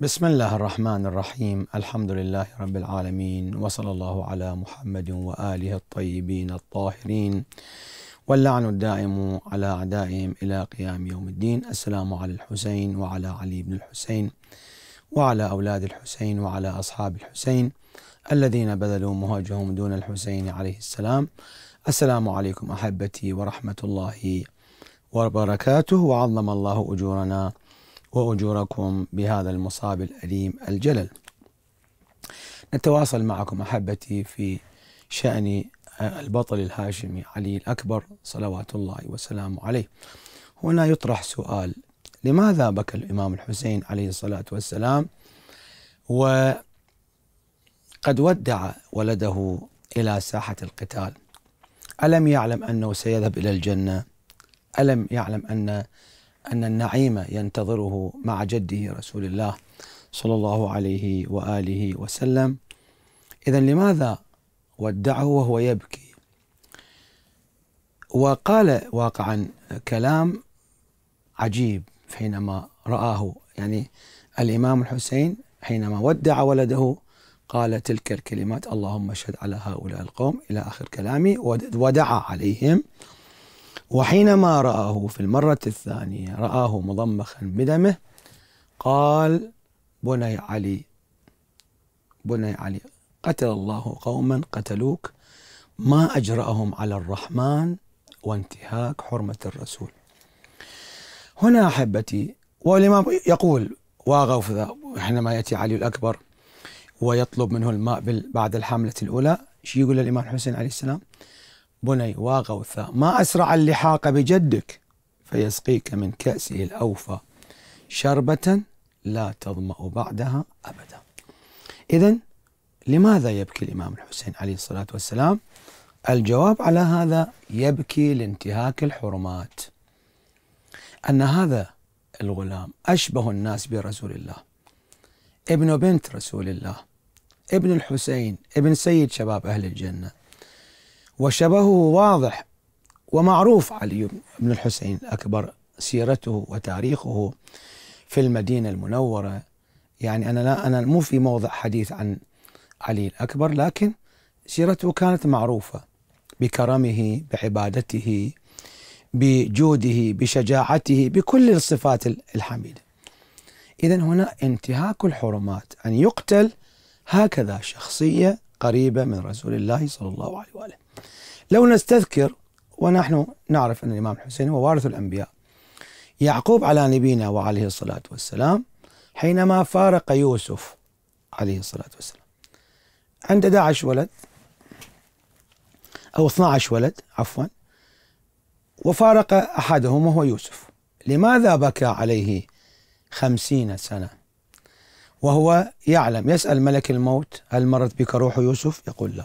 بسم الله الرحمن الرحيم الحمد لله رب العالمين وصلى الله على محمد وآله الطيبين الطاهرين واللعن الدائم على أعدائهم إلى قيام يوم الدين السلام على الحسين وعلى علي بن الحسين وعلى أولاد الحسين وعلى أصحاب الحسين الذين بذلوا مهاجهم دون الحسين عليه السلام السلام عليكم أحبتي ورحمة الله وبركاته وعظم الله أجورنا وأجوركم بهذا المصاب الأليم الجلل نتواصل معكم أحبتي في شأن البطل الهاشمي علي الأكبر صلوات الله وسلامه عليه هنا يطرح سؤال لماذا بكى الإمام الحسين عليه الصلاة والسلام وقد ودع ولده إلى ساحة القتال ألم يعلم أنه سيذهب إلى الجنة ألم يعلم أن أن النعيم ينتظره مع جده رسول الله صلى الله عليه وآله وسلم إذا لماذا ودعه وهو يبكي وقال واقعا كلام عجيب حينما رآه يعني الإمام الحسين حينما ودع ولده قال تلك الكلمات اللهم اشهد على هؤلاء القوم إلى آخر كلامي ودعا عليهم وحينما رآه في المرة الثانية رآه مضمخا بدمه قال بني علي بني علي قتل الله قوما قتلوك ما أجرأهم على الرحمن وانتهاك حرمة الرسول هنا أحبتي والإمام يقول واغوث حينما يأتي علي الأكبر ويطلب منه الماء بعد الحملة الأولى شو يقول الإمام الحسين عليه السلام بني واغوثا ما أسرع اللحاق بجدك فيسقيك من كأسه الأوفى شربة لا تظمأ بعدها أبدا إذا لماذا يبكي الإمام الحسين عليه الصلاة والسلام الجواب على هذا يبكي لانتهاك الحرمات أن هذا الغلام أشبه الناس برسول الله ابن بنت رسول الله ابن الحسين ابن سيد شباب أهل الجنة وشبهه واضح ومعروف علي بن الحسين الأكبر سيرته وتاريخه في المدينة المنورة يعني أنا لا أنا مو في موضع حديث عن علي الأكبر لكن سيرته كانت معروفة بكرمه بعبادته بجوده بشجاعته بكل الصفات الحميدة إذا هنا انتهاك الحرمات أن يقتل هكذا شخصية قريبة من رسول الله صلى الله عليه وآله لو نستذكر ونحن نعرف أن الإمام الحسين هو وارث الأنبياء يعقوب على نبينا وعليه الصلاة والسلام حينما فارق يوسف عليه الصلاة والسلام عند 11 ولد أو 12 ولد عفوا وفارق أحدهم وهو يوسف لماذا بكى عليه خمسين سنة وهو يعلم يسأل ملك الموت هل مرت بك روح يوسف يقول لا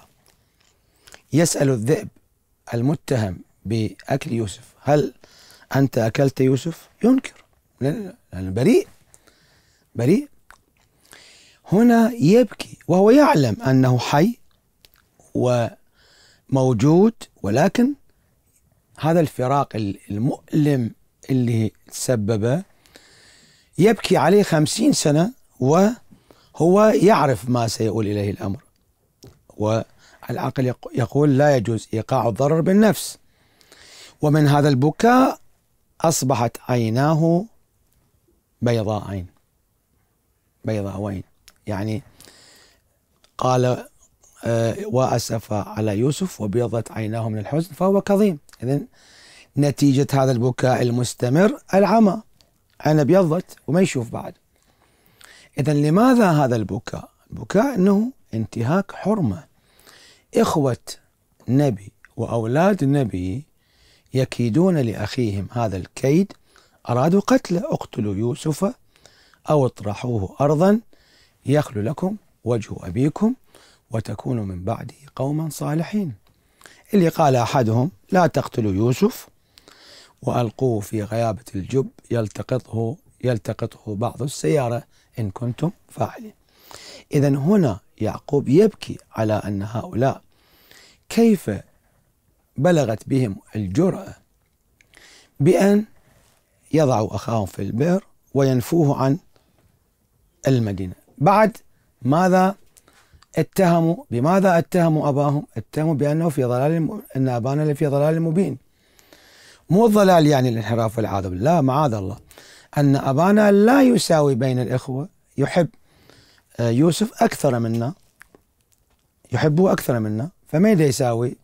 يسأل الذئب المتهم بأكل يوسف هل أنت أكلت يوسف؟ ينكر لأنه بريء بريء هنا يبكي وهو يعلم أنه حي وموجود ولكن هذا الفراق المؤلم اللي تسببه يبكي عليه خمسين سنة وهو يعرف ما سيؤول إليه الأمر و العقل يقول لا يجوز إيقاع الضرر بالنفس ومن هذا البكاء أصبحت عيناه بيضاء عين بيضاء وين يعني قال آه، وأسف على يوسف وبيضت عيناه من الحزن فهو كظيم إذا نتيجة هذا البكاء المستمر العمى أنا ابيضت وما يشوف بعد إذا لماذا هذا البكاء البكاء أنه انتهاك حرمة إخوة نبي وأولاد النبي يكيدون لأخيهم هذا الكيد أرادوا قتله اقتلوا يوسف أو اطرحوه أرضا يخلو لكم وجه أبيكم وتكونوا من بعده قوما صالحين اللي قال أحدهم لا تقتلوا يوسف وألقوه في غيابة الجب يلتقطه يلتقطه بعض السيارة إن كنتم فاعلين إذا هنا يعقوب يبكي على أن هؤلاء كيف بلغت بهم الجرأة بأن يضعوا أخاهم في البئر وينفوه عن المدينة بعد ماذا اتهموا بماذا اتهموا أباهم اتهموا بأنه في ضلال أن أبانا لفي ضلال مبين مو الضلال يعني الانحراف والعياذ لا معاذ الله أن أبانا لا يساوي بين الإخوة يحب آه، يوسف أكثر منا يحبه أكثر منا فماذا يساوي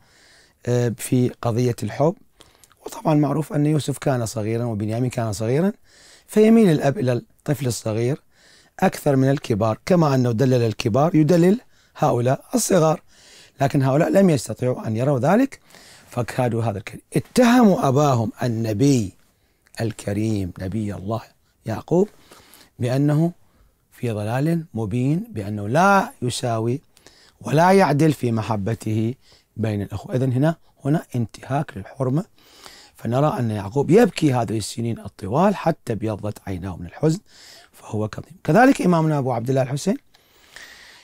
آه، في قضية الحب وطبعا معروف أن يوسف كان صغيرا وبنيامين كان صغيرا فيميل الأب إلى الطفل الصغير أكثر من الكبار كما أنه دلل الكبار يدلل هؤلاء الصغار لكن هؤلاء لم يستطيعوا أن يروا ذلك فكادوا هذا الكريم اتهموا أباهم النبي الكريم نبي الله يعقوب بأنه في ضلال مبين بأنه لا يساوي ولا يعدل في محبته بين الأخوة إذا هنا هنا انتهاك للحرمة فنرى أن يعقوب يبكي هذه السنين الطوال حتى ابيضت عيناه من الحزن فهو كظيم كذلك إمامنا أبو عبد الله الحسين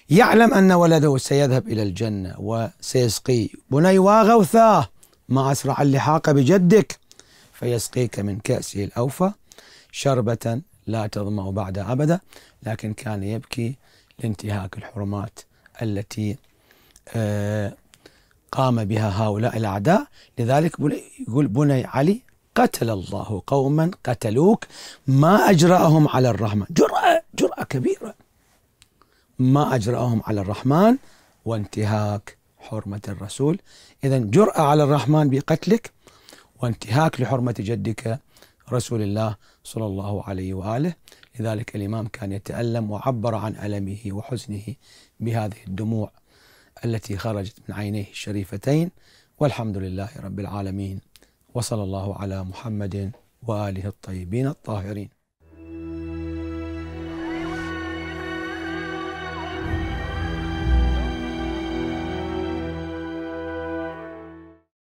يعلم أن ولده سيذهب إلى الجنة وسيسقي بني واغوثاه ما أسرع اللحاق بجدك فيسقيك من كأسه الأوفى شربة لا تظمأ بعد أبدا لكن كان يبكي لانتهاك الحرمات التي آه، قام بها هؤلاء الأعداء لذلك يقول بني علي قتل الله قوما قتلوك ما أجرأهم على الرحمن جرأة جرأة كبيرة ما أجرأهم على الرحمن وانتهاك حرمة الرسول إذا جرأة على الرحمن بقتلك وانتهاك لحرمة جدك رسول الله صلى الله عليه واله لذلك الامام كان يتالم وعبر عن المه وحزنه بهذه الدموع التي خرجت من عينيه الشريفتين والحمد لله رب العالمين وصلى الله على محمد واله الطيبين الطاهرين